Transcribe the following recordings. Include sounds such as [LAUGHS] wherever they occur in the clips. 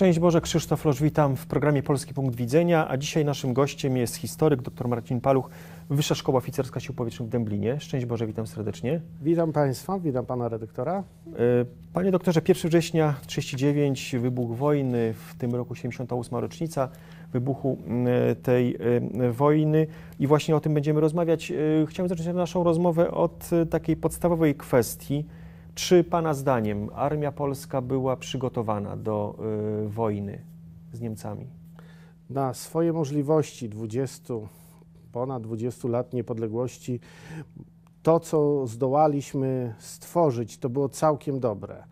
Szczęść Boże, Krzysztof Loż, witam w programie Polski Punkt Widzenia, a dzisiaj naszym gościem jest historyk dr Marcin Paluch, Wyższa Szkoła Oficerska Sił Powietrznych w Dęblinie. Szczęść Boże, witam serdecznie. Witam Państwa, witam Pana redaktora. E, panie doktorze, 1 września 1939 wybuch wojny, w tym roku 78. rocznica wybuchu mm, tej e, wojny i właśnie o tym będziemy rozmawiać. E, Chciałbym zacząć naszą rozmowę od takiej podstawowej kwestii – czy Pana zdaniem armia polska była przygotowana do y, wojny z Niemcami? Na swoje możliwości 20, ponad 20 lat niepodległości, to co zdołaliśmy stworzyć, to było całkiem dobre.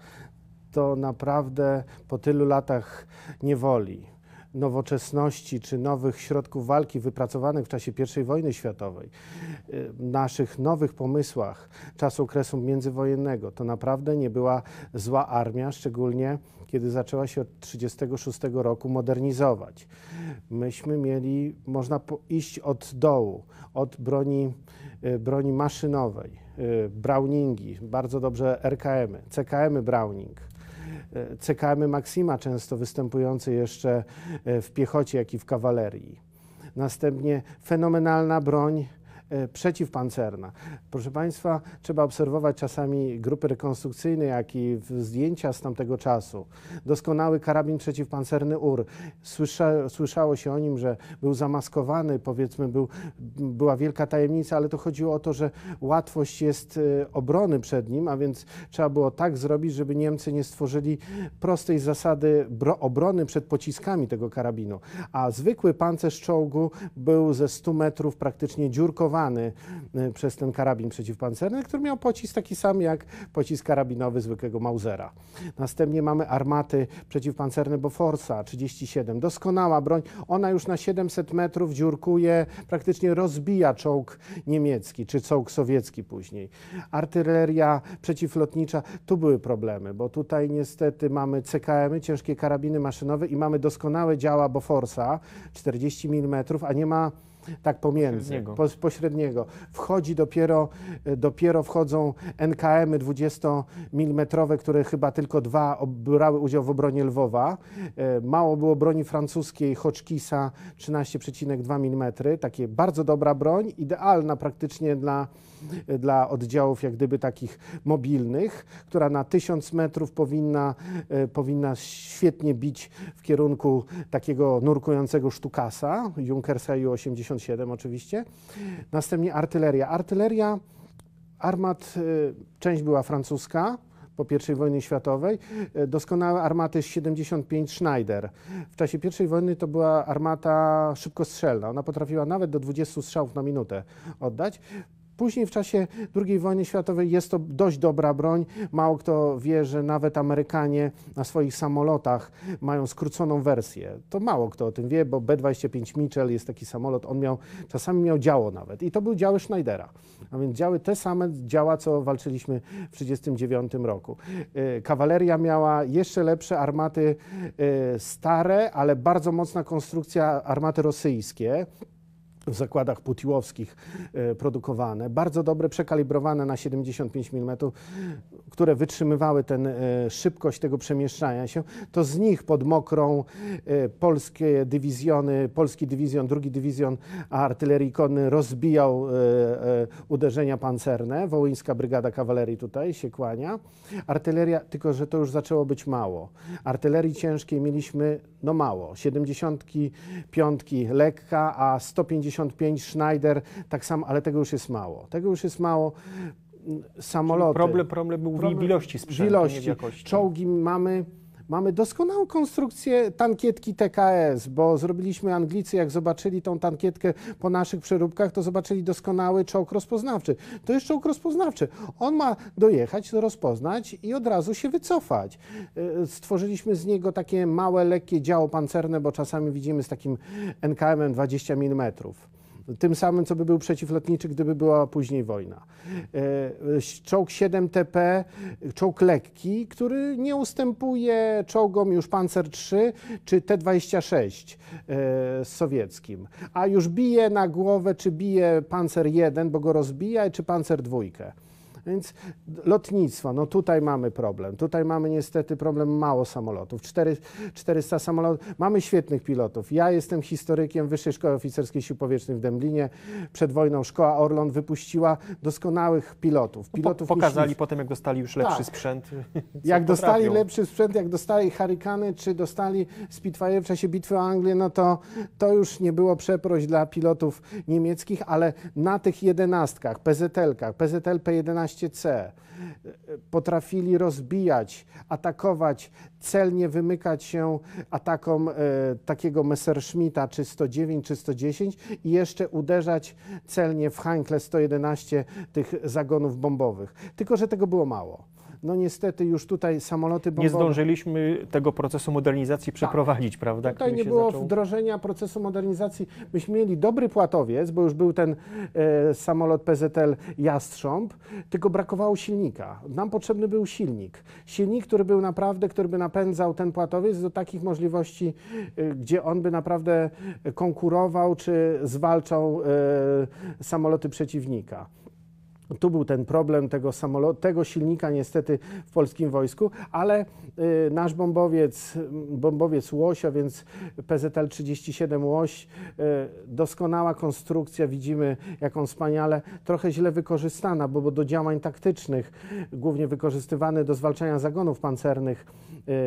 To naprawdę po tylu latach niewoli, nowoczesności czy nowych środków walki wypracowanych w czasie I wojny światowej, y, naszych nowych pomysłach czasu okresu międzywojennego, to naprawdę nie była zła armia, szczególnie kiedy zaczęła się od 1936 roku modernizować. Myśmy mieli, można iść od dołu, od broni, y, broni maszynowej, y, Browningi, bardzo dobrze RKM-y, CKM-y Browning, E, cekamy Maksima, często występujący jeszcze e, w piechocie, jak i w kawalerii. Następnie fenomenalna broń E, przeciwpancerna. Proszę Państwa, trzeba obserwować czasami grupy rekonstrukcyjne, jak i zdjęcia z tamtego czasu. Doskonały karabin przeciwpancerny UR. Słysza, słyszało się o nim, że był zamaskowany, powiedzmy, był, była wielka tajemnica, ale to chodziło o to, że łatwość jest e, obrony przed nim, a więc trzeba było tak zrobić, żeby Niemcy nie stworzyli prostej zasady obrony przed pociskami tego karabinu. A zwykły pancerz czołgu był ze 100 metrów praktycznie dziurkowany E, przez ten karabin przeciwpancerny, który miał pocisk taki sam jak pocisk karabinowy zwykłego Mausera. Następnie mamy armaty przeciwpancerne Boforsa 37, doskonała broń. Ona już na 700 metrów dziurkuje, praktycznie rozbija czołg niemiecki czy czołg sowiecki później. Artyleria przeciwlotnicza, tu były problemy, bo tutaj niestety mamy CKM-y, ciężkie karabiny maszynowe i mamy doskonałe działa Boforsa 40 mm, a nie ma tak pomiędzy, pośredniego. pośredniego. Wchodzi dopiero, e, dopiero wchodzą NKM-y 20mm, które chyba tylko dwa brały udział w obronie Lwowa. E, mało było broni francuskiej Hotchkissa 13,2 mm, takie bardzo dobra broń, idealna praktycznie dla, e, dla oddziałów jak gdyby takich mobilnych, która na 1000 metrów powinna, powinna świetnie bić w kierunku takiego nurkującego sztukasa Junkersa U-80 57 oczywiście. Następnie artyleria. Artyleria armat, y, część była francuska, po I wojnie światowej. Y, doskonałe armaty 75 Schneider. W czasie I wojny to była armata szybkostrzelna. Ona potrafiła nawet do 20 strzałów na minutę oddać. Później w czasie II wojny światowej jest to dość dobra broń. Mało kto wie, że nawet Amerykanie na swoich samolotach mają skróconą wersję. To mało kto o tym wie, bo B-25 Mitchell jest taki samolot, on miał, czasami miał działo nawet i to był działy Schneidera. A więc działy te same działa, co walczyliśmy w 1939 roku. E, kawaleria miała jeszcze lepsze armaty e, stare, ale bardzo mocna konstrukcja armaty rosyjskie w zakładach putiłowskich e, produkowane, bardzo dobre, przekalibrowane na 75 mm, które wytrzymywały ten e, szybkość tego przemieszczania się, to z nich pod mokrą e, polskie dywizjony, polski dywizjon, drugi dywizjon artylerii konny rozbijał uderzenia pancerne. Wołyńska Brygada Kawalerii tutaj się kłania. Artyleria, tylko że to już zaczęło być mało. Artylerii ciężkiej mieliśmy no mało. 75 lekka, a 150 55, Schneider, tak samo, ale tego już jest mało. Tego już jest mało samoloty. problem, problem był w ilości sprzętu, w ilości. Czołgi mamy Mamy doskonałą konstrukcję tankietki TKS, bo zrobiliśmy Anglicy, jak zobaczyli tą tankietkę po naszych przeróbkach, to zobaczyli doskonały czołg rozpoznawczy. To jest czołg rozpoznawczy. On ma dojechać, rozpoznać i od razu się wycofać. E, stworzyliśmy z niego takie małe, lekkie działo pancerne, bo czasami widzimy z takim NKM-em 20 mm. Tym samym, co by był przeciwlotniczy, gdyby była później wojna. E, czołg 7TP, czołg lekki, który nie ustępuje czołgom już Panzer 3 czy T-26 e, sowieckim, a już bije na głowę, czy bije Panzer 1 bo go rozbija, czy Panzer II. Więc lotnictwo, no tutaj mamy problem. Tutaj mamy niestety problem mało samolotów. 400 samolotów. Mamy świetnych pilotów. Ja jestem historykiem Wyższej Szkoły Oficerskiej Sił Powietrznych w Dęblinie. Przed wojną Szkoła Orlon wypuściła doskonałych pilotów. pilotów po, pokazali potem, jak dostali już lepszy tak. sprzęt. [LAUGHS] Jak dostali lepszy sprzęt, jak dostali Harikany, czy dostali Spitfire w czasie bitwy o Anglię, no to, to już nie było przeproś dla pilotów niemieckich, ale na tych jedenastkach, PZL-kach, PZL P11 c e, potrafili rozbijać, atakować, celnie wymykać się atakom e, takiego Messerschmitta czy 109 czy 110 i jeszcze uderzać celnie w Heinkle 111 tych zagonów bombowych. Tylko, że tego było mało. No niestety już tutaj samoloty bombowe... Nie zdążyliśmy tego procesu modernizacji tak. przeprowadzić, tak. prawda? Tutaj nie było zaczął... wdrożenia procesu modernizacji. Myśmy mieli dobry płatowiec, bo już był ten e, samolot PZL Jastrząb, tylko brakowało silnika. Nam potrzebny był silnik. Silnik, który był naprawdę, który by napędzał ten płatowiec do takich możliwości, e, gdzie on by naprawdę konkurował czy zwalczał e, samoloty przeciwnika. No tu był ten problem tego samolotu, tego silnika niestety w polskim wojsku, ale y, nasz bombowiec, bombowiec a więc PZL-37 Łoś, y, doskonała konstrukcja, widzimy jaką wspaniale, trochę źle wykorzystana, bo, do działań taktycznych, głównie wykorzystywany do zwalczania zagonów pancernych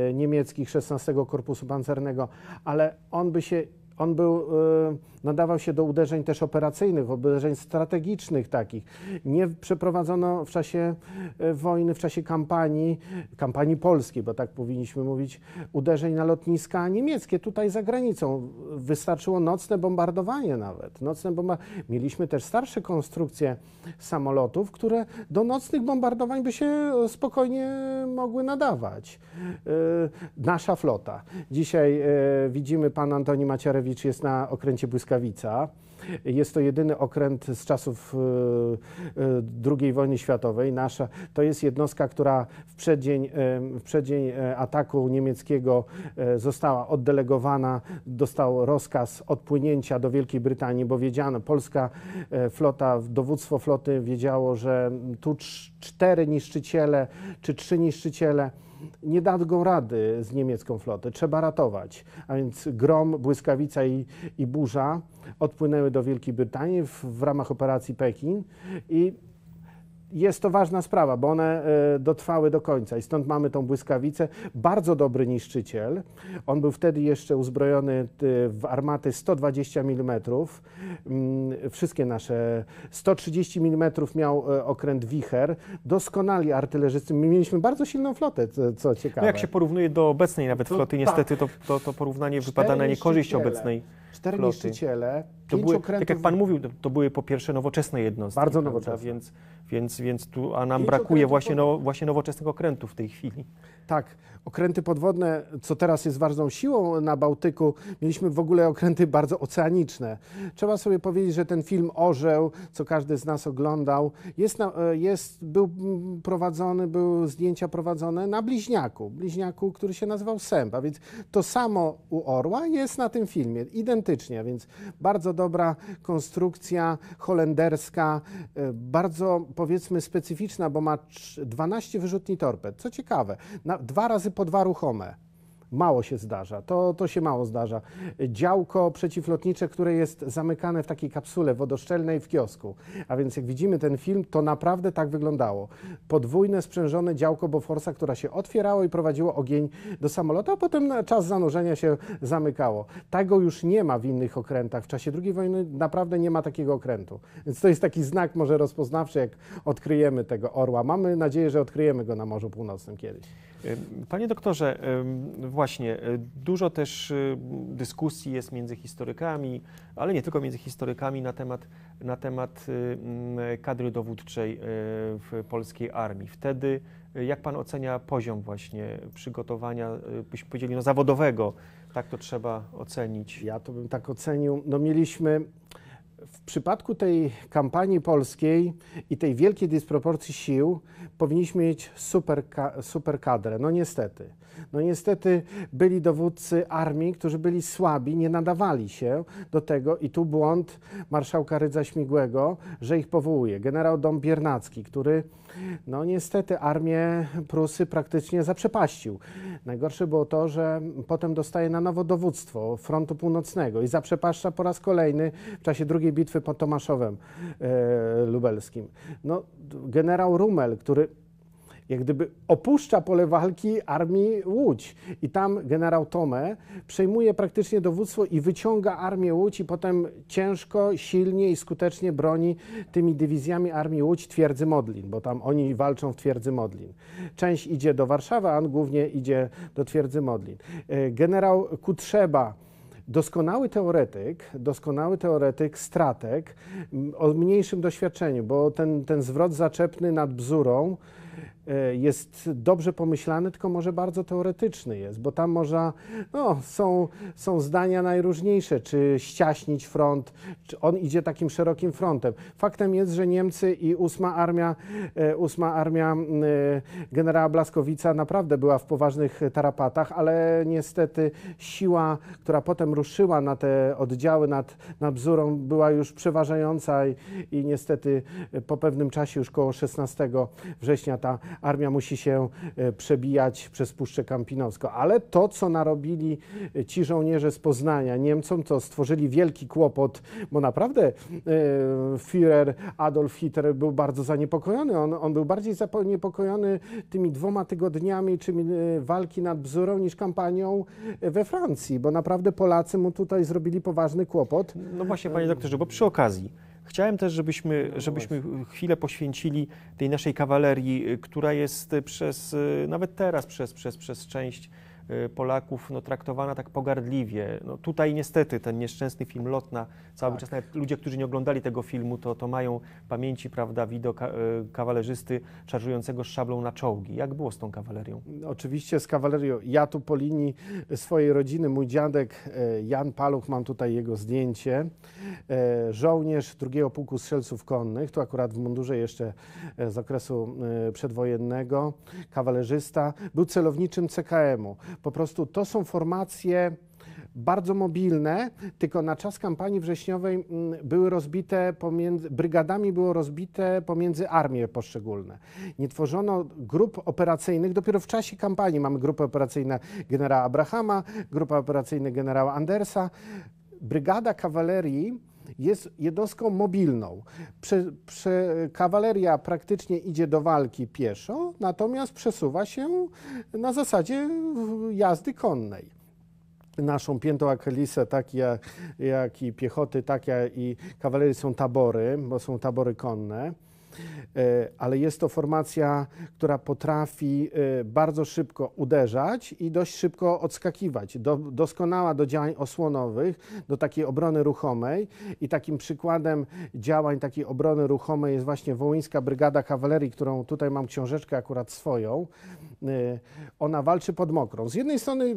y, niemieckich 16 Korpusu Pancernego, ale on by się on był, e, nadawał się do uderzeń też operacyjnych, uderzeń strategicznych takich. Nie przeprowadzono w czasie e, wojny, w czasie kampanii, kampanii polskiej, bo tak powinniśmy mówić, uderzeń na lotniska niemieckie tutaj za granicą. Wystarczyło nocne bombardowanie nawet. Nocne bomba Mieliśmy też starsze konstrukcje samolotów, które do nocnych bombardowań by się e, spokojnie mogły nadawać. Nasza flota. Dzisiaj widzimy pan Antoni Macierewicz jest na okręcie Błyskawica. Jest to jedyny okręt z czasów e, e, II wojny światowej. Nasza, to jest jednostka, która w przeddzień, e, w przeddzień ataku niemieckiego została oddelegowana, dostał rozkaz odpłynięcia do Wielkiej Brytanii, bo wiedziano, polska flota, dowództwo floty wiedziało, że tu cztery niszczyciele czy trzy niszczyciele nie dadzą rady z niemiecką flotą. trzeba ratować. A więc Grom, Błyskawica i, i Burza odpłynęły do Wielkiej Brytanii w, w ramach operacji Pekin i jest to ważna sprawa, bo one e, dotrwały do końca i stąd mamy tą błyskawicę. Bardzo dobry niszczyciel. On był wtedy jeszcze uzbrojony e, w armaty 120 mm. Wszystkie nasze 130 mm miał e, okręt Wicher. Doskonali artylerzycy. My mieliśmy bardzo silną flotę, co ciekawe. No jak się porównuje do obecnej nawet to, floty, tak. niestety to, to, to porównanie wypada na niekorzyść obecnej cztery floty. niszczyciele, to były, okrętów... Tak jak pan mówił, to były po pierwsze nowoczesne jednostki. Bardzo nowoczesne. Więc więc, więc tu, a nam brakuje właśnie, no, właśnie nowoczesnych okrętów w tej chwili. Tak, okręty podwodne, co teraz jest ważną siłą na Bałtyku, mieliśmy w ogóle okręty bardzo oceaniczne. Trzeba sobie powiedzieć, że ten film Orzeł, co każdy z nas oglądał, jest, e, jest, był prowadzony, były zdjęcia prowadzone na bliźniaku, bliźniaku, który się nazywał Sępa, więc to samo u Orła jest na tym filmie, identycznie, więc bardzo dobra konstrukcja holenderska, e, bardzo powiedzmy specyficzna, bo ma 12 wyrzutni torped, co ciekawe. Na, dwa razy po dwa ruchome. Mało się zdarza, to, to się mało zdarza. Działko przeciwlotnicze, które jest zamykane w takiej kapsule wodoszczelnej w kiosku. A więc jak widzimy ten film, to naprawdę tak wyglądało. Podwójne sprzężone działko Boforsa, która się otwierało i prowadziło ogień do samolotu, a potem na czas zanurzenia się zamykało. Tego już nie ma w innych okrętach. W czasie II wojny naprawdę nie ma takiego okrętu. Więc to jest taki znak może rozpoznawczy, jak odkryjemy tego orła. Mamy nadzieję, że odkryjemy go na Morzu Północnym kiedyś. Panie doktorze, właśnie e, dużo też e, dyskusji jest między historykami, ale nie tylko między historykami na temat, na temat y, kadry dowódczej e, w polskiej armii. Wtedy jak pan ocenia poziom właśnie przygotowania, byśmy powiedzieli, no zawodowego? Tak to trzeba ocenić. Ja to bym tak ocenił. No mieliśmy w przypadku tej kampanii polskiej i tej wielkiej dysproporcji sił powinniśmy mieć super, super kadrę. No niestety. No niestety byli dowódcy armii, którzy byli słabi, nie nadawali się do tego i tu błąd marszałka Rydza-Śmigłego, że ich powołuje. Generał Dom Biernacki, który no niestety armię Prusy praktycznie zaprzepaścił. Najgorsze było to, że potem dostaje na nowo dowództwo frontu północnego i zaprzepaszcza po raz kolejny w czasie drugiej bitwy pod Tomaszowem e, Lubelskim. No, generał Rumel, który jak gdyby opuszcza pole walki armii Łódź. I tam generał Tome przejmuje praktycznie dowództwo i wyciąga armię Łódź i potem ciężko, silnie i skutecznie broni tymi dywizjami armii Łódź twierdzy Modlin, bo tam oni walczą w twierdzy Modlin. Część idzie do Warszawy, a on głównie idzie do twierdzy Modlin. E, generał Kutrzeba doskonały teoretyk, doskonały teoretyk, stratek o mniejszym doświadczeniu, bo ten, ten zwrot zaczepny nad bzurą E, jest dobrze pomyślany, tylko może bardzo teoretyczny jest, bo tam można, no, są, są zdania najróżniejsze, czy ściaśnić front, czy on idzie takim szerokim frontem. Faktem jest, że Niemcy i ósma armia, e, ósma armia e, generała Blaskowica naprawdę była w poważnych tarapatach, ale niestety siła, która potem ruszyła na te oddziały nad, nad Bzurą była już przeważająca i, i niestety po pewnym czasie, już koło 16 września ta armia musi się e, przebijać przez Puszczę Kampinowską. Ale to, co narobili e, ci żołnierze z Poznania Niemcom, to stworzyli wielki kłopot, bo naprawdę e, Führer Adolf Hitler był bardzo zaniepokojony. On, on był bardziej zaniepokojony tymi dwoma tygodniami czy walki nad Bzurą niż kampanią we Francji, bo naprawdę Polacy mu tutaj zrobili poważny kłopot. No właśnie, panie doktorze, bo przy okazji Chciałem też, żebyśmy, no żebyśmy chwilę poświęcili tej naszej kawalerii, y, która jest y, przez, y, nawet teraz przez, przez, przez część Y, Polaków no, traktowana tak pogardliwie. No, tutaj niestety ten nieszczęsny film Lotna, cały tak. czas nawet ludzie, którzy nie oglądali tego filmu, to, to mają pamięci, prawda, widok e, kawalerzysty szarżującego z szablą na czołgi. Jak było z tą kawalerią? Oczywiście z kawalerią. Ja tu po linii swojej rodziny, mój dziadek e, Jan Paluch, mam tutaj jego zdjęcie, e, żołnierz drugiego pułku strzelców konnych, tu akurat w mundurze jeszcze z okresu przedwojennego, kawalerzysta, był celowniczym CKM-u. Po prostu to są formacje bardzo mobilne, tylko na czas kampanii wrześniowej mm, były rozbite pomiędzy, brygadami było rozbite pomiędzy armie poszczególne. Nie tworzono grup operacyjnych, dopiero w czasie kampanii mamy grupę operacyjną generała Abrahama, grupę operacyjną generała Andersa. Brygada kawalerii jest jednostką mobilną. Prze, prze, kawaleria praktycznie idzie do walki pieszo, natomiast przesuwa się na zasadzie jazdy konnej naszą piętą Achillesę, tak jak, jak i piechoty, tak jak i kawalerii są tabory, bo są tabory konne. E, ale jest to formacja, która potrafi e, bardzo szybko uderzać i dość szybko odskakiwać. Do, doskonała do działań osłonowych, do takiej obrony ruchomej i takim przykładem działań takiej obrony ruchomej jest właśnie Wołyńska Brygada Kawalerii, którą tutaj mam książeczkę akurat swoją. E, ona walczy pod mokrą. Z jednej strony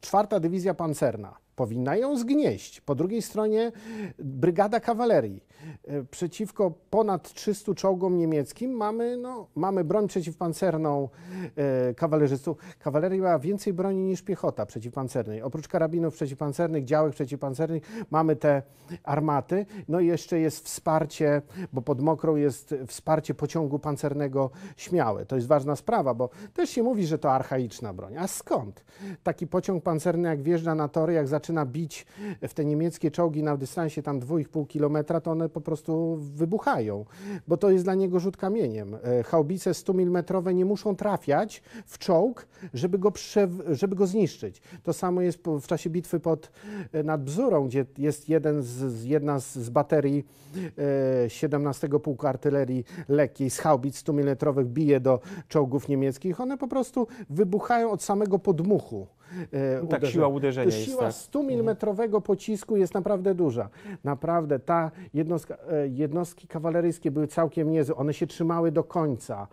czwarta dywizja pancerna powinna ją zgnieść. Po drugiej stronie brygada kawalerii E, przeciwko ponad 300 czołgom niemieckim mamy, no, mamy broń przeciwpancerną e, kawalerzystów. Kawaleria ma więcej broni niż piechota przeciwpancernej. Oprócz karabinów przeciwpancernych, działek przeciwpancernych mamy te armaty. No i jeszcze jest wsparcie, bo pod Mokrą jest wsparcie pociągu pancernego Śmiałe. To jest ważna sprawa, bo też się mówi, że to archaiczna broń. A skąd? Taki pociąg pancerny jak wjeżdża na tory, jak zaczyna bić w te niemieckie czołgi na dystansie tam 2,5 kilometra, to one po prostu wybuchają, bo to jest dla niego rzut kamieniem. E, chałbice 100 mm nie muszą trafiać w czołg, żeby go, żeby go zniszczyć. To samo jest w czasie bitwy pod, e, nad Bzurą, gdzie jest jeden z, jedna z, z baterii 17 e, Pułku Artylerii Lekkiej z haubic 100 mm bije do czołgów niemieckich. One po prostu wybuchają od samego podmuchu. E, tak, uderzenia. siła uderzenia jest, Siła 100 tak. mm pocisku jest naprawdę duża. Naprawdę, ta jednostka, e, jednostki kawaleryjskie były całkiem niezłe. One się trzymały do końca.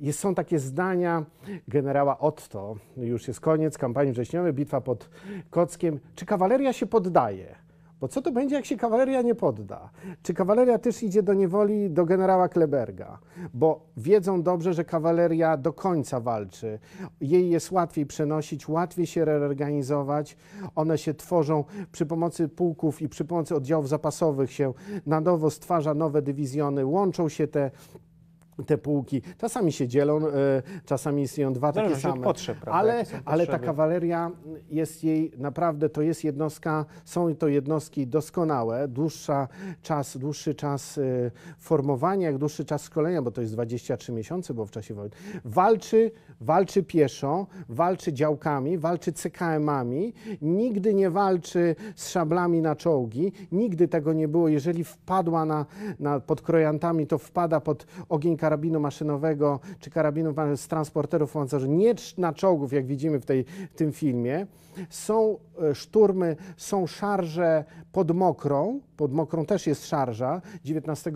Jest, są takie zdania generała Otto, już jest koniec kampanii wrześniowej, bitwa pod Kockiem. Czy kawaleria się poddaje? Bo co to będzie, jak się kawaleria nie podda? Czy kawaleria też idzie do niewoli do generała Kleberga? Bo wiedzą dobrze, że kawaleria do końca walczy. Jej jest łatwiej przenosić, łatwiej się reorganizować. One się tworzą przy pomocy pułków i przy pomocy oddziałów zapasowych się na nowo stwarza nowe dywizjony, łączą się te te półki. Czasami się dzielą, e, czasami istnieją dwa Zależy takie same. Potrzeb, prawda, ale, ale ta kawaleria jest jej naprawdę, to jest jednostka, są to jednostki doskonałe, dłuższa czas, dłuższy czas e, formowania, jak dłuższy czas szkolenia, bo to jest 23 miesiące, bo w czasie wojny. Walczy, walczy pieszo, walczy działkami, walczy CKM-ami, nigdy nie walczy z szablami na czołgi, nigdy tego nie było. Jeżeli wpadła na, na pod krojantami, to wpada pod ogień karabinu maszynowego czy karabinu z transporterów pancerzy, nie na czołgów, jak widzimy w, tej, w tym filmie. Są e, szturmy, są szarże pod mokrą, pod Mokrą też jest szarża 19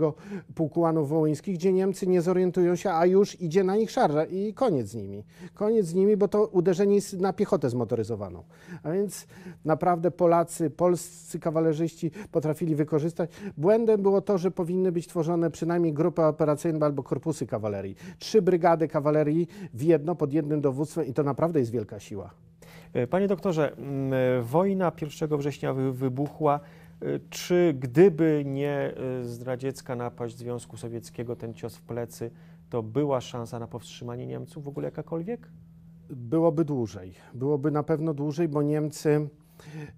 Pułkułanów Wołyńskich, gdzie Niemcy nie zorientują się, a już idzie na nich szarża i koniec z nimi. Koniec z nimi, bo to uderzenie jest na piechotę zmotoryzowaną. A więc naprawdę Polacy, polscy kawalerzyści potrafili wykorzystać. Błędem było to, że powinny być tworzone przynajmniej grupy operacyjne albo korpusy kawalerii. Trzy brygady kawalerii w jedno, pod jednym dowództwem i to naprawdę jest wielka siła. E, panie doktorze, mm, e, wojna 1 września wybuchła E, czy gdyby nie e, zdradziecka napaść Związku Sowieckiego, ten cios w plecy, to była szansa na powstrzymanie Niemców w ogóle jakakolwiek? Byłoby dłużej. Byłoby na pewno dłużej, bo Niemcy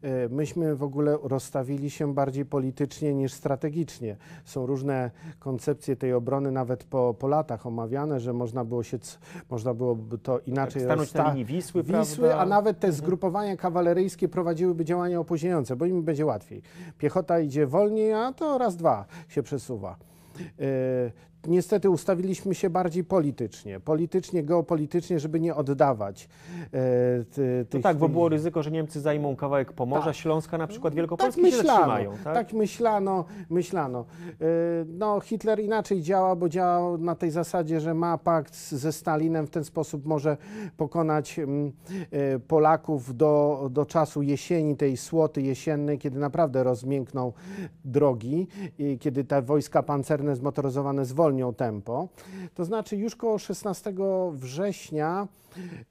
E, myśmy w ogóle rozstawili się bardziej politycznie niż strategicznie. Są różne koncepcje tej obrony, nawet po, po latach omawiane, że można było, się, można było to inaczej tak, stanąć na linii Wisły, Wisły prawda? a nawet te mhm. zgrupowania kawaleryjskie prowadziłyby działania opóźniające, bo im będzie łatwiej. Piechota idzie wolniej, a to raz, dwa się przesuwa. E, niestety ustawiliśmy się bardziej politycznie, politycznie, geopolitycznie, żeby nie oddawać e, ty, tych... No tak, bo było ryzyko, że Niemcy zajmą kawałek Pomorza tak. Śląska, na przykład Wielkopolski tak myślano, się zatrzymają. Tak? tak, myślano, myślano. E, no Hitler inaczej działa, bo działał na tej zasadzie, że ma pakt ze Stalinem, w ten sposób może pokonać mm, e, Polaków do, do czasu jesieni, tej słoty jesiennej, kiedy naprawdę rozmiękną drogi, i kiedy te wojska pancerne zmotoryzowane zwolnią zwolnią tempo. To znaczy już koło 16 września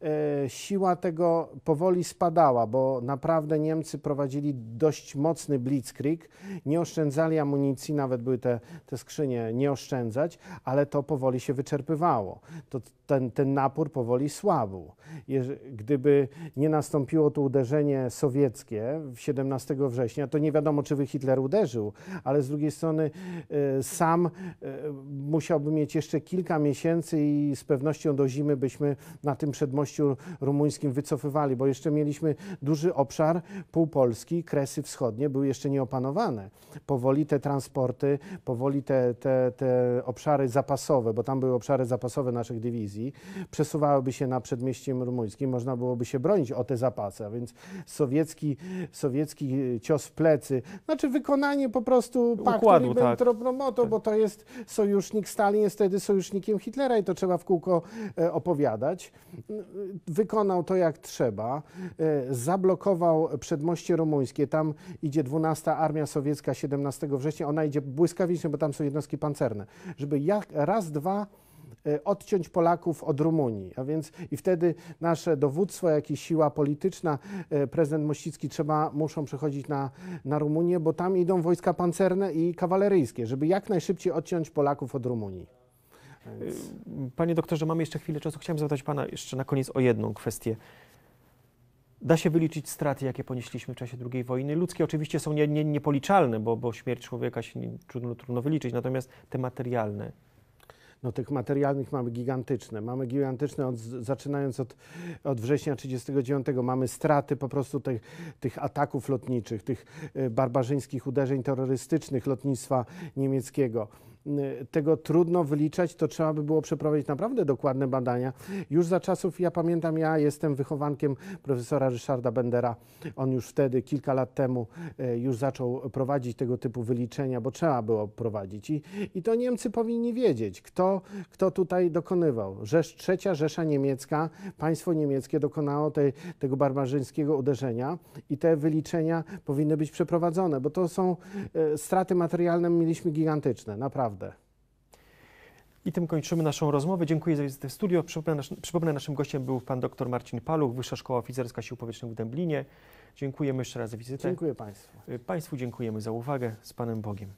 E, siła tego powoli spadała, bo naprawdę Niemcy prowadzili dość mocny blitzkrieg, nie oszczędzali amunicji, nawet były te, te skrzynie nie oszczędzać, ale to powoli się wyczerpywało. To, ten, ten napór powoli słabł. Gdyby nie nastąpiło to uderzenie sowieckie 17 września, to nie wiadomo, czy by Hitler uderzył, ale z drugiej strony e, sam e, musiałby mieć jeszcze kilka miesięcy i z pewnością do zimy byśmy na tym przedmościu rumuńskim wycofywali, bo jeszcze mieliśmy duży obszar półpolski, Kresy Wschodnie były jeszcze nieopanowane. Powoli te transporty, powoli te, te, te obszary zapasowe, bo tam były obszary zapasowe naszych dywizji, przesuwałyby się na przedmieściem rumuńskim, można byłoby się bronić o te zapasy, a więc sowiecki, sowiecki cios w plecy, znaczy wykonanie po prostu paktu Ribbentrop-Moto, tak. bo to jest sojusznik, Stalin jest wtedy sojusznikiem Hitlera i to trzeba w kółko e, opowiadać wykonał to jak trzeba, e, zablokował przedmoście rumuńskie, tam idzie 12 Armia Sowiecka 17 września, ona idzie błyskawicznie, bo tam są jednostki pancerne, żeby jak, raz, dwa e, odciąć Polaków od Rumunii. A więc i wtedy nasze dowództwo, jak i siła polityczna, e, prezydent Mościcki trzeba, muszą przechodzić na, na Rumunię, bo tam idą wojska pancerne i kawaleryjskie, żeby jak najszybciej odciąć Polaków od Rumunii. Y, panie doktorze, mamy jeszcze chwilę czasu. Chciałem zapytać pana jeszcze na koniec o jedną kwestię. Da się wyliczyć straty, jakie ponieśliśmy w czasie II wojny. Ludzkie oczywiście są nie, nie, niepoliczalne, bo, bo śmierć człowieka się nie, trudno, trudno wyliczyć, natomiast te materialne. No tych materialnych mamy gigantyczne. Mamy gigantyczne, od, zaczynając od, od września 1939, mamy straty po prostu tych, tych ataków lotniczych, tych y, barbarzyńskich uderzeń terrorystycznych lotnictwa niemieckiego. Y, tego trudno wyliczać, to trzeba by było przeprowadzić naprawdę dokładne badania. Już za czasów, ja pamiętam, ja jestem wychowankiem profesora Ryszarda Bendera. On już wtedy, kilka lat temu, y, już zaczął prowadzić tego typu wyliczenia, bo trzeba było prowadzić. I, i to Niemcy powinni wiedzieć, kto, kto tutaj dokonywał. Rzesz, trzecia Rzesza Niemiecka, państwo niemieckie dokonało tego barbarzyńskiego uderzenia i te wyliczenia powinny być przeprowadzone, bo to są y, straty materialne, mieliśmy gigantyczne, naprawdę prawdę. I tym kończymy naszą rozmowę. Dziękuję za wizytę w studio. Przypomnę, naszym gościem był pan dr Marcin Paluch, Wyższa Szkoła Oficerska Sił Powietrznych w Dęblinie. Dziękujemy jeszcze raz za wizytę. Dziękuję Państwu. Y, państwu dziękujemy za uwagę. Z Panem Bogiem.